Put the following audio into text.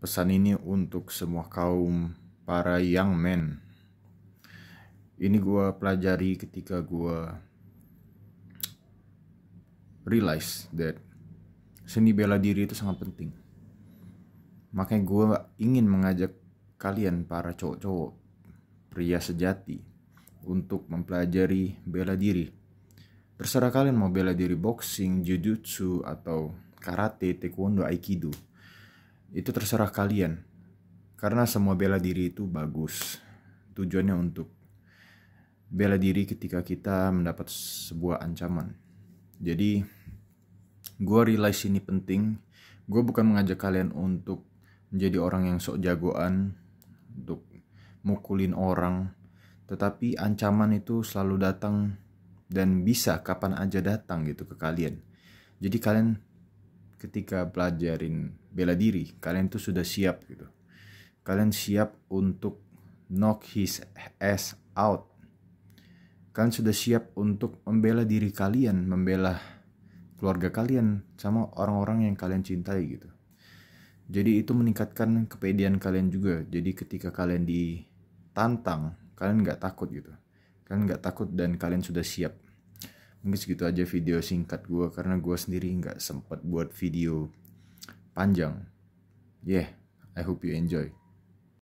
Pesan ini untuk semua kaum para young men. Ini gue pelajari ketika gue realize that seni bela diri itu sangat penting. Makanya gue ingin mengajak kalian para cowok-cowok, pria sejati, untuk mempelajari bela diri. Terserah kalian mau bela diri boxing, jujutsu, atau karate, taekwondo, aikido itu terserah kalian. Karena semua bela diri itu bagus. Tujuannya untuk bela diri ketika kita mendapat sebuah ancaman. Jadi, gue realize ini penting. Gue bukan mengajak kalian untuk menjadi orang yang sok jagoan, untuk mukulin orang. Tetapi ancaman itu selalu datang dan bisa kapan aja datang gitu ke kalian. Jadi kalian ketika pelajarin bela diri, kalian tuh sudah siap gitu. Kalian siap untuk knock his ass out. Kalian sudah siap untuk membela diri kalian, membela keluarga kalian sama orang-orang yang kalian cintai gitu. Jadi itu meningkatkan kepedean kalian juga. Jadi ketika kalian ditantang, kalian nggak takut gitu. Kalian nggak takut dan kalian sudah siap mungkin segitu aja video singkat gue karena gue sendiri nggak sempat buat video panjang yeah I hope you enjoy